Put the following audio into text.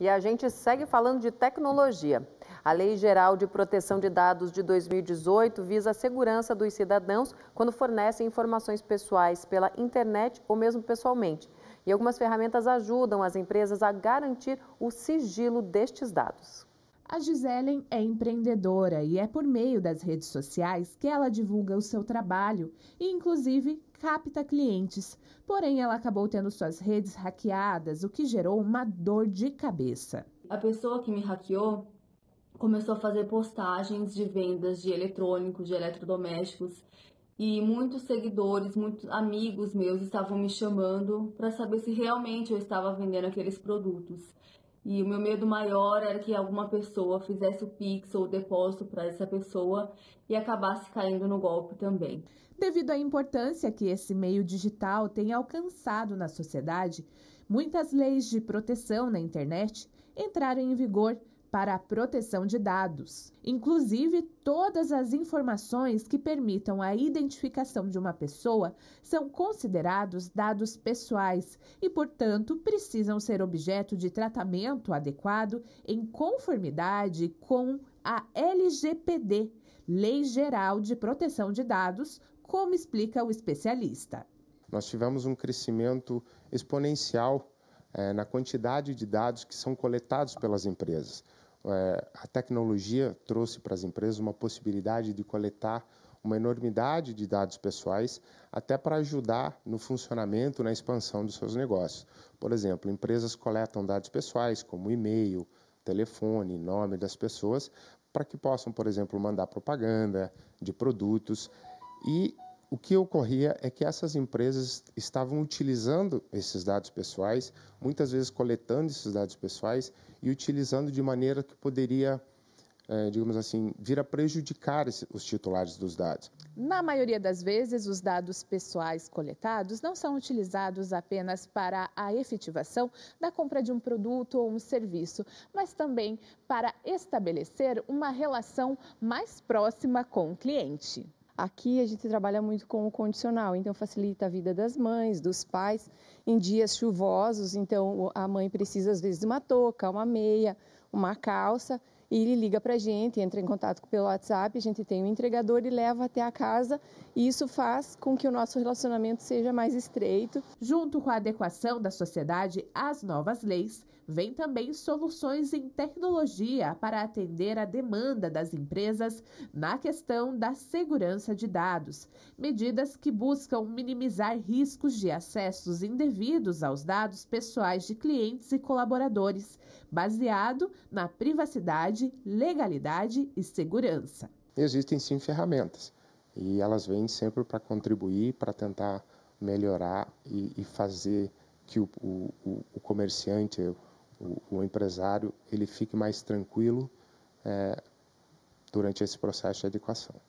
E a gente segue falando de tecnologia. A Lei Geral de Proteção de Dados de 2018 visa a segurança dos cidadãos quando fornecem informações pessoais pela internet ou mesmo pessoalmente. E algumas ferramentas ajudam as empresas a garantir o sigilo destes dados. A Giselen é empreendedora e é por meio das redes sociais que ela divulga o seu trabalho e, inclusive, capta clientes. Porém, ela acabou tendo suas redes hackeadas, o que gerou uma dor de cabeça. A pessoa que me hackeou começou a fazer postagens de vendas de eletrônicos, de eletrodomésticos. E muitos seguidores, muitos amigos meus estavam me chamando para saber se realmente eu estava vendendo aqueles produtos. E o meu medo maior era que alguma pessoa fizesse o pix ou o depósito para essa pessoa e acabasse caindo no golpe também. Devido à importância que esse meio digital tem alcançado na sociedade, muitas leis de proteção na internet entraram em vigor para a proteção de dados, inclusive todas as informações que permitam a identificação de uma pessoa são considerados dados pessoais e, portanto, precisam ser objeto de tratamento adequado em conformidade com a LGPD, Lei Geral de Proteção de Dados, como explica o especialista. Nós tivemos um crescimento exponencial é, na quantidade de dados que são coletados pelas empresas. É, a tecnologia trouxe para as empresas uma possibilidade de coletar uma enormidade de dados pessoais, até para ajudar no funcionamento, na expansão dos seus negócios. Por exemplo, empresas coletam dados pessoais, como e-mail, telefone, nome das pessoas, para que possam, por exemplo, mandar propaganda de produtos. E o que ocorria é que essas empresas estavam utilizando esses dados pessoais, muitas vezes coletando esses dados pessoais e utilizando de maneira que poderia, eh, digamos assim, vir a prejudicar os titulares dos dados. Na maioria das vezes, os dados pessoais coletados não são utilizados apenas para a efetivação da compra de um produto ou um serviço, mas também para estabelecer uma relação mais próxima com o cliente. Aqui a gente trabalha muito com o condicional, então facilita a vida das mães, dos pais. Em dias chuvosos, então a mãe precisa às vezes de uma touca, uma meia, uma calça e ele liga para a gente, entra em contato pelo WhatsApp, a gente tem o um entregador e leva até a casa e isso faz com que o nosso relacionamento seja mais estreito. Junto com a adequação da sociedade às novas leis, vem também soluções em tecnologia para atender a demanda das empresas na questão da segurança de dados, medidas que buscam minimizar riscos de acessos indevidos aos dados pessoais de clientes e colaboradores, baseado na privacidade qualidade, legalidade e segurança. Existem sim ferramentas e elas vêm sempre para contribuir, para tentar melhorar e, e fazer que o, o, o comerciante, o, o, empresário, ele fique mais tranquilo é, durante esse processo de adequação.